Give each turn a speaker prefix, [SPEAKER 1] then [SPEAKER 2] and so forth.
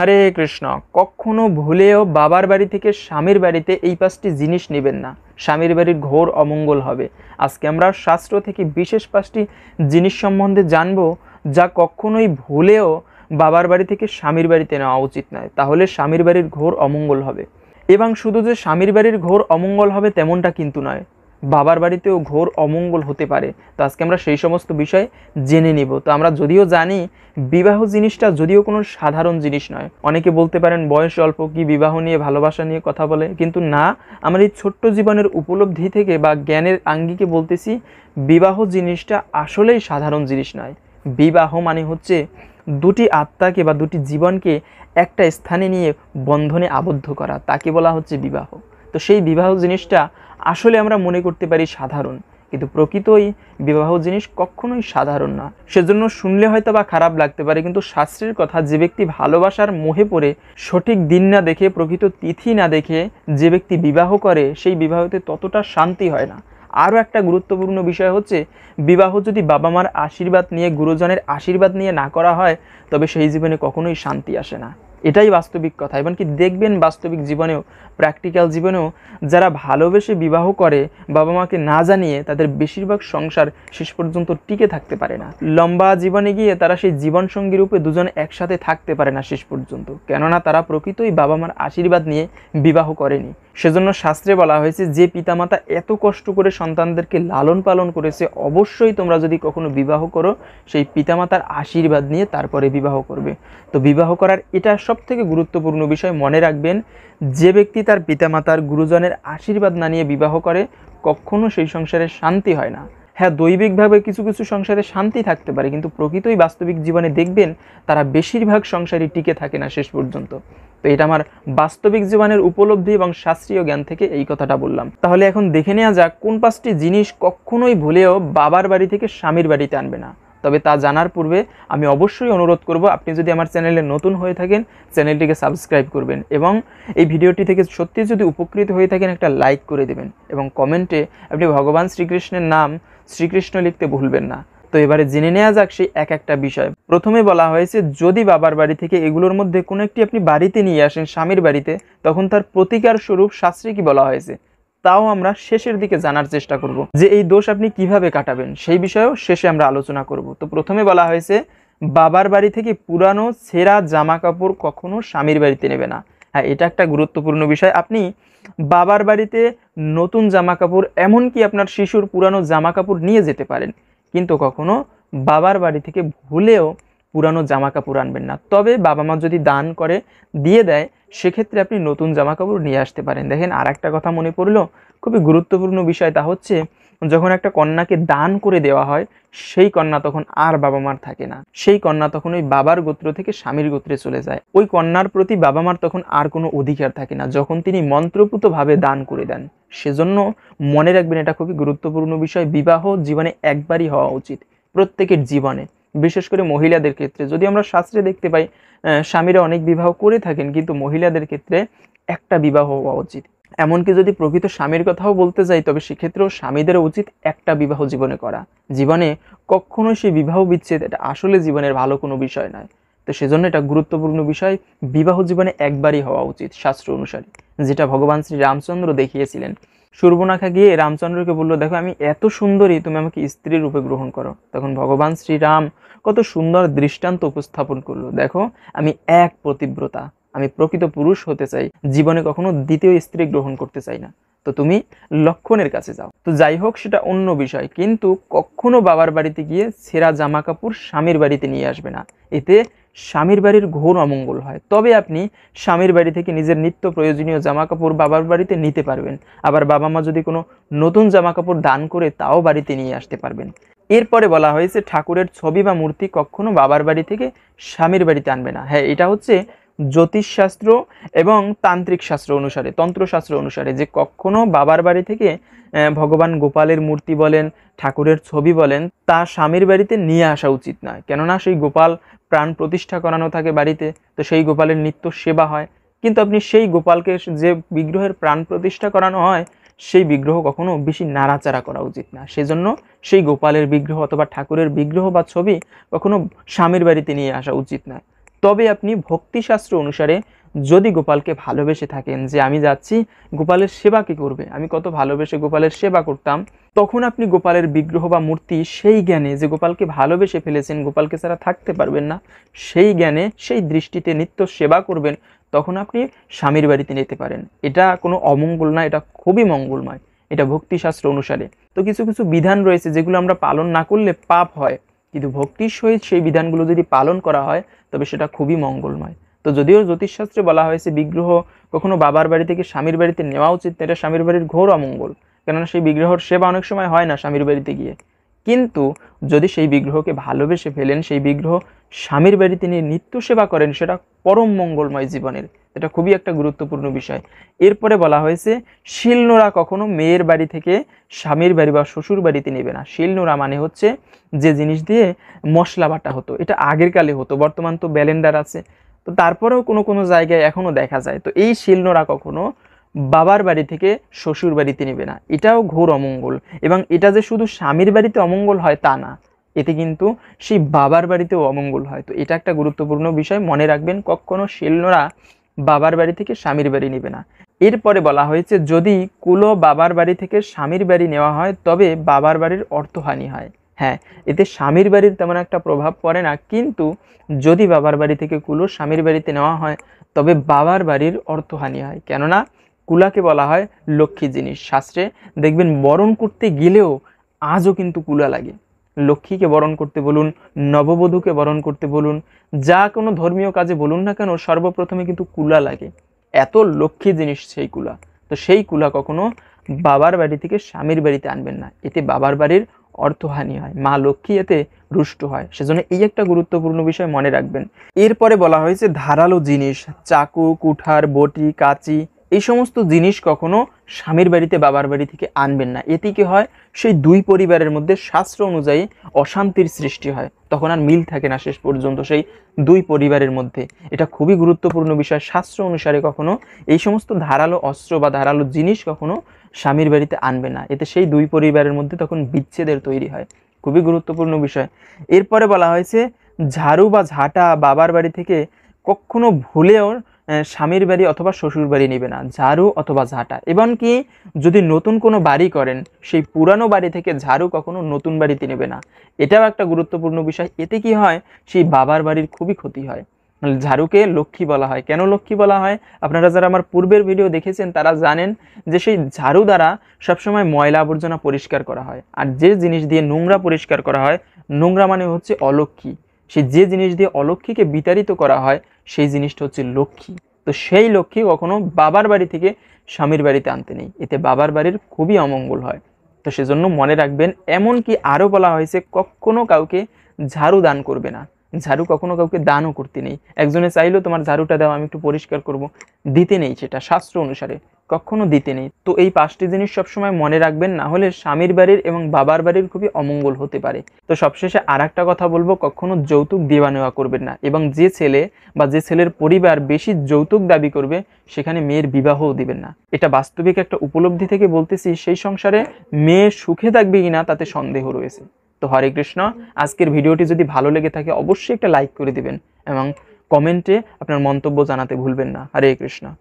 [SPEAKER 1] হরে কৃষ্ণ কখনো ভুলেও বাবার বাড়ি থেকে স্বামীর বাড়িতে এই পাঁচটি জিনিস নেবেন না স্বামীর বাড়ির ঘোর অমঙ্গল হবে আজকে আমরা শাস্ত্র থেকে বিশেষ পাঁচটি জিনিস সম্বন্ধে জানব যা কখনোই ভুলেও বাবার বাড়ি থেকে স্বামীর বাড়িতে নেওয়া উচিত নয় তাহলে স্বামীর বাড়ির ঘোর অমঙ্গল হবে এবং শুধু যে স্বামীর বাড়ির ঘোর অমঙ্গল হবে তেমনটা কিন্তু নয় বাবার বাড়িতেও ঘোর অমঙ্গল হতে পারে তো আজকে আমরা সেই সমস্ত বিষয় জেনে নিব তো আমরা যদিও জানি বিবাহ জিনিসটা যদিও কোনো সাধারণ জিনিস নয় অনেকে বলতে পারেন বয়স অল্প কি বিবাহ নিয়ে ভালোবাসা নিয়ে কথা বলে কিন্তু না আমার এই ছোট্ট জীবনের উপলব্ধি থেকে বা জ্ঞানের আঙ্গিকে বলতেছি বিবাহ জিনিসটা আসলেই সাধারণ জিনিস নয় বিবাহ মানে হচ্ছে দুটি আত্মাকে বা দুটি জীবনকে একটা স্থানে নিয়ে বন্ধনে আবদ্ধ করা তাকে বলা হচ্ছে বিবাহ তো সেই বিবাহ জিনিসটা আসলে আমরা মনে করতে পারি সাধারণ কিন্তু প্রকৃতই বিবাহ জিনিস কখনোই সাধারণ না সেজন্য শুনলে হয়তো বা খারাপ লাগতে পারে কিন্তু শাস্ত্রের কথা যে ব্যক্তি ভালোবাসার মোহে পড়ে সঠিক দিন না দেখে প্রকৃত তিথি না দেখে যে ব্যক্তি বিবাহ করে সেই বিবাহতে ততটা শান্তি হয় না আরও একটা গুরুত্বপূর্ণ বিষয় হচ্ছে বিবাহ যদি বাবা মার আশীর্বাদ নিয়ে গুরুজনের আশীর্বাদ নিয়ে না করা হয় তবে সেই জীবনে কখনোই শান্তি আসে না এটাই বাস্তবিক কথা এবং কি দেখবেন বাস্তবিক জীবনেও প্র্যাকটিক্যাল জীবনেও যারা ভালোবেসে বিবাহ করে বাবা মাকে না জানিয়ে তাদের বেশিরভাগ সংসার শেষ পর্যন্ত টিকে থাকতে পারে না লম্বা জীবনে গিয়ে তারা সেই জীবনসঙ্গী রূপে দুজন একসাথে থাকতে পারে না শেষ পর্যন্ত কেননা তারা প্রকৃতই বাবা মার আশীর্বাদ নিয়ে বিবাহ করেনি সেজন্য শাস্ত্রে বলা হয়েছে যে পিতামাতা এত কষ্ট করে সন্তানদেরকে লালন পালন করেছে অবশ্যই তোমরা যদি কখনো বিবাহ করো সেই পিতামাতার আশীর্বাদ নিয়ে তারপরে বিবাহ করবে তো বিবাহ করার এটা সব থেকে গুরুত্বপূর্ণ বিষয় মনে রাখবেন যে ব্যক্তি তার পিতামাতার গুরুজনের আশীর্বাদ না নিয়ে বিবাহ করে কখনো সেই সংসারে শান্তি হয় না হ্যাঁ দৈবিকভাবে কিছু কিছু সংসারে শান্তি থাকতে পারে কিন্তু প্রকৃতই বাস্তবিক জীবনে দেখবেন তারা বেশিরভাগ সংসারই টিকে থাকে না শেষ পর্যন্ত তো এটা আমার বাস্তবিক জীবনের উপলব্ধি এবং শাস্ত্রীয় জ্ঞান থেকে এই কথাটা বললাম তাহলে এখন দেখে নেওয়া যাক কোন পাঁচটি জিনিস কখনোই ভুলেও বাবার বাড়ি থেকে স্বামীর বাড়িতে আনবে না তবে তা জানার পূর্বে আমি অবশ্যই অনুরোধ করব আপনি যদি আমার চ্যানেলে নতুন হয়ে থাকেন চ্যানেলটিকে সাবস্ক্রাইব করবেন এবং এই ভিডিওটি থেকে সত্যি যদি উপকৃত হয়ে থাকেন একটা লাইক করে দেবেন এবং কমেন্টে আপনি ভগবান শ্রীকৃষ্ণের নাম শ্রীকৃষ্ণ লিখতে ভুলবেন না তো এবারে জেনে নেওয়া যাক সেই এক একটা বিষয় প্রথমে বলা হয়েছে যদি বাবার বাড়ি থেকে এগুলোর মধ্যে কোনো একটি আপনি বাড়িতে নিয়ে আসেন স্বামীর বাড়িতে তখন তার প্রতিকার স্বরূপ শাস্ত্রে কি বলা হয়েছে তাও আমরা শেষের দিকে জানার চেষ্টা করব যে এই দোষ আপনি কিভাবে কাটাবেন সেই বিষয়েও শেষে আমরা আলোচনা করব তো প্রথমে বলা হয়েছে বাবার বাড়ি থেকে পুরানো সেরা জামা কাপড় কখনো স্বামীর বাড়িতে নেবে না হ্যাঁ এটা একটা গুরুত্বপূর্ণ বিষয় আপনি বাবার বাড়িতে নতুন জামা কাপড় এমনকি আপনার শিশুর পুরানো জামা কাপড় নিয়ে যেতে পারেন কিন্তু কখনো বাবার বাড়ি থেকে ভুলেও পুরানো জামা কাপড় আনবেন না তবে বাবা মা যদি দান করে দিয়ে দেয় সেক্ষেত্রে আপনি নতুন জামা কাপড় নিয়ে আসতে পারেন দেখেন আর একটা কথা মনে পড়লো খুবই গুরুত্বপূর্ণ বিষয় তা হচ্ছে যখন একটা কন্যাকে দান করে দেওয়া হয় সেই কন্যা তখন আর বাবা মার থাকে না সেই কন্যা তখন ওই বাবার গোত্র থেকে স্বামীর গোত্রে চলে যায় ওই কন্যার প্রতি বাবা মার তখন আর কোনো অধিকার থাকে না যখন তিনি মন্ত্রপুতভাবে দান করে দেন সেজন্য মনে রাখবেন এটা খুবই গুরুত্বপূর্ণ বিষয় বিবাহ জীবনে একবারই হওয়া উচিত প্রত্যেকের জীবনে বিশেষ করে মহিলাদের ক্ষেত্রে যদি আমরা শাস্ত্রে দেখতে পাই স্বামীরা অনেক বিবাহ করে থাকেন কিন্তু মহিলাদের ক্ষেত্রে একটা বিবাহ হওয়া উচিত এমনকি যদি প্রকৃত স্বামীর কথাও বলতে যাই তবে সেক্ষেত্রেও স্বামীদের উচিত একটা বিবাহ জীবনে করা জীবনে কখনো সেই বিবাহ বিচ্ছেদ এটা আসলে জীবনের ভালো কোনো বিষয় নয় তো সেজন্য এটা গুরুত্বপূর্ণ বিষয় বিবাহ জীবনে একবারই হওয়া উচিত শাস্ত্র অনুসারে যেটা ভগবান শ্রী রামচন্দ্র দেখিয়েছিলেন সুর্বনাখা গিয়ে রামচন্দ্রকে বলল দেখো আমি এত সুন্দরী তুমি আমাকে স্ত্রী রূপে গ্রহণ করো তখন ভগবান শ্রীরাম কত সুন্দর দৃষ্টান্ত উপস্থাপন করলো দেখো আমি এক প্রতিব্রতা আমি প্রকৃত পুরুষ হতে চাই জীবনে কখনো দ্বিতীয় স্ত্রী গ্রহণ করতে চাই না তো তুমি লক্ষণের কাছে যাও তো যাই হোক সেটা অন্য বিষয় কিন্তু কখনো বাবার বাড়িতে গিয়ে সেরা জামা কাপড় স্বামীর বাড়িতে নিয়ে আসবে না এতে স্বামীর বাড়ির ঘোর অমঙ্গল হয় তবে আপনি স্বামীর বাড়ি থেকে নিজের নিত্য প্রয়োজনীয় জামাকাপড় বাবার বাড়িতে নিতে পারবেন আবার বাবা মা যদি কোনো নতুন জামাকাপড় দান করে তাও বাড়িতে নিয়ে আসতে পারবেন এরপরে বলা হয়েছে ঠাকুরের ছবি বা মূর্তি কখনো বাবার বাড়ি থেকে স্বামীর বাড়িতে আনবে না হ্যাঁ এটা হচ্ছে জ্যোতিষশাস্ত্র এবং তান্ত্রিক শাস্ত্র অনুসারে তন্ত্রশাস্ত্র অনুসারে যে কখনো বাবার বাড়ি থেকে ভগবান গোপালের মূর্তি বলেন ঠাকুরের ছবি বলেন তা স্বামীর বাড়িতে নিয়ে আসা উচিত নয় কেননা সেই গোপাল প্রাণ প্রতিষ্ঠা করানো থাকে বাড়িতে তো সেই গোপালের নিত্য সেবা হয় কিন্তু আপনি সেই গোপালকে যে বিগ্রহের প্রাণ প্রতিষ্ঠা করানো হয় সেই বিগ্রহ কখনো বেশি নাড়াচাড়া করা উচিত না সেজন্য সেই গোপালের বিগ্রহ অথবা ঠাকুরের বিগ্রহ বা ছবি কখনো স্বামীর বাড়িতে নিয়ে আসা উচিত নয় তবে আপনি ভক্তিশাস্ত্র অনুসারে যদি গোপালকে ভালোবেসে থাকেন যে আমি যাচ্ছি গোপালের সেবা কি করবে আমি কত ভালোবেসে গোপালের সেবা করতাম তখন আপনি গোপালের বিগ্রহ বা মূর্তি সেই জ্ঞানে যে গোপালকে ভালোবেসে ফেলেছেন গোপালকে ছাড়া থাকতে পারবেন না সেই জ্ঞানে সেই দৃষ্টিতে নিত্য সেবা করবেন তখন আপনি স্বামীর বাড়িতে নিতে পারেন এটা কোনো অমঙ্গল না এটা খুবই মঙ্গলময় এটা ভক্তিশাস্ত্র অনুসারে তো কিছু কিছু বিধান রয়েছে যেগুলো আমরা পালন না করলে পাপ হয় কিন্তু ভক্তির সহিত সেই বিধানগুলো যদি পালন করা হয় তবে সেটা খুবই মঙ্গলময় তো যদিও জ্যোতিষশাস্ত্রে বলা হয়েছে বিগ্রহ কখনো বাবার বাড়ি থেকে স্বামীর বাড়িতে নেওয়া উচিত এটা স্বামীর বাড়ির ঘোর অমঙ্গল কেননা সেই বিগ্রহর সেবা অনেক সময় হয় না স্বামীর বাড়িতে গিয়ে কিন্তু যদি সেই বিগ্রহকে ভালোবেসে ফেলেন সেই বিগ্রহ স্বামীর বাড়িতে নিয়ে নিত্য সেবা করেন সেটা পরম মঙ্গলময় জীবনের এটা খুবই একটা গুরুত্বপূর্ণ বিষয় এরপরে বলা হয়েছে শিলনোড়া কখনো মেয়ের বাড়ি থেকে স্বামীর বাড়ি বা শ্বশুর বাড়িতে নেবে না শিলনোড়া মানে হচ্ছে যে জিনিস দিয়ে মশলা বাটা হতো এটা আগের কালে হতো বর্তমান তো ব্যালেন্ডার আছে তো তারপরেও কোনো কোনো জায়গায় এখনও দেখা যায় তো এই শিলনোড়া কখনো বাবার বাড়ি থেকে শ্বশুর বাড়িতে নেবে না এটাও ঘোর অমঙ্গল এবং এটা যে শুধু স্বামীর বাড়িতে অমঙ্গল হয় তা না এতে কিন্তু সেই বাবার বাড়িতেও অমঙ্গল হয় তো এটা একটা গুরুত্বপূর্ণ বিষয় মনে রাখবেন কখনো শিলনোড়া বাবার বাড়ি থেকে স্বামীর বাড়ি নেবে না এরপরে বলা হয়েছে যদি কুলো বাবার বাড়ি থেকে স্বামীর বাড়ি নেওয়া হয় তবে বাবার বাড়ির অর্থহানি হয় হ্যাঁ এতে স্বামীর বাড়ির তেমন একটা প্রভাব পড়ে না কিন্তু যদি বাবার বাড়ি থেকে কুলো স্বামীর বাড়িতে নেওয়া হয় তবে বাবার বাড়ির অর্থহানি হয় কেননা কুলাকে বলা হয় লক্ষ্মী জিনিস শাস্ত্রে দেখবেন বরণ করতে গেলেও আজও কিন্তু কুলা লাগে লক্ষ্মীকে বরণ করতে বলুন নববধূকে বরণ করতে বলুন যা কোনো ধর্মীয় কাজে বলুন না কেন সর্বপ্রথমে কিন্তু কুলা লাগে এত লক্ষ্মী জিনিস সেই কুলা তো সেই কুলা কখনো বাবার বাড়ি থেকে স্বামীর বাড়িতে আনবেন না এতে বাবার বাড়ির অর্থহানি হয় মা লক্ষ্মী এতে রুষ্ট হয় সেজন্য এই একটা গুরুত্বপূর্ণ বিষয় মনে রাখবেন এরপরে বলা হয়েছে ধারালো জিনিস চাকু কুঠার বটি কাচি এই সমস্ত জিনিস কখনো স্বামীর বাড়িতে বাবার বাড়ি থেকে আনবেন না এতে কি হয় সেই দুই পরিবারের মধ্যে শাস্ত্র অনুযায়ী অশান্তির সৃষ্টি হয় তখন আর মিল থাকে না শেষ পর্যন্ত সেই দুই পরিবারের মধ্যে এটা খুবই গুরুত্বপূর্ণ বিষয় শাস্ত্র অনুসারে কখনো এই সমস্ত ধারালো অস্ত্র বা ধারালো জিনিস কখনো স্বামীর বাড়িতে আনবে না এতে সেই দুই পরিবারের মধ্যে তখন বিচ্ছেদের তৈরি হয় খুবই গুরুত্বপূর্ণ বিষয় এরপরে বলা হয়েছে ঝাড়ু বা ঝাঁটা বাবার বাড়ি থেকে কখনো ভুলেও স্বামীর বাড়ি অথবা শ্বশুর বাড়ি নেবে না ঝাড়ু অথবা ঝাঁটা এমনকি যদি নতুন কোনো বাড়ি করেন সেই পুরানো বাড়ি থেকে ঝাড়ু কখনো নতুন বাড়িতে নেবে না এটাও একটা গুরুত্বপূর্ণ বিষয় এতে কি হয় সেই বাবার বাড়ির খুবই ক্ষতি হয় মানে ঝাড়ুকে লক্ষ্মী বলা হয় কেন লক্ষ্মী বলা হয় আপনারা যারা আমার পূর্বের ভিডিও দেখেছেন তারা জানেন যে সেই ঝাড়ু দ্বারা সবসময় ময়লা আবর্জনা পরিষ্কার করা হয় আর যে জিনিস দিয়ে নোংরা পরিষ্কার করা হয় নোংরা মানে হচ্ছে অলক্ষ্মী সে যে জিনিস দিয়ে অলক্ষীকে বিতাড়িত করা হয় সেই জিনিসটা হচ্ছে লক্ষ্মী তো সেই লক্ষ্মী কখনো বাবার বাড়ি থেকে স্বামীর বাড়িতে আনতে নেই এতে বাবার বাড়ির খুবই অমঙ্গল হয় তো সেজন্য মনে রাখবেন এমন কি আরও বলা হয়েছে কখনো কাউকে ঝাড়ু দান করবে না ঝাড়ু কখনো কাউকে দানও করতে নেই একজনে চাইলেও তোমার ঝাড়ুটা দাও আমি একটু পরিষ্কার করব দিতে নেই সেটা শাস্ত্র অনুসারে কখনো দিতে নেই তো এই পাঁচটি জিনিস সবসময় মনে রাখবেন না হলে স্বামীর বাড়ির এবং বাবার বাড়ির খুবই অমঙ্গল হতে পারে তো সবশেষে আর একটা কথা বলবো কখনো যৌতুক দেওয়া নেওয়া করবেন না এবং যে ছেলে বা যে ছেলের পরিবার বেশি যৌতুক দাবি করবে সেখানে মেয়ের বিবাহও দিবেন না এটা বাস্তবিক একটা উপলব্ধি থেকে বলতেছি সেই সংসারে মেয়ে সুখে থাকবে কিনা তাতে সন্দেহ রয়েছে তো হরে কৃষ্ণ আজকের ভিডিওটি যদি ভালো লেগে থাকে অবশ্যই একটা লাইক করে দিবেন এবং কমেন্টে আপনার মন্তব্য জানাতে ভুলবেন না হরে কৃষ্ণ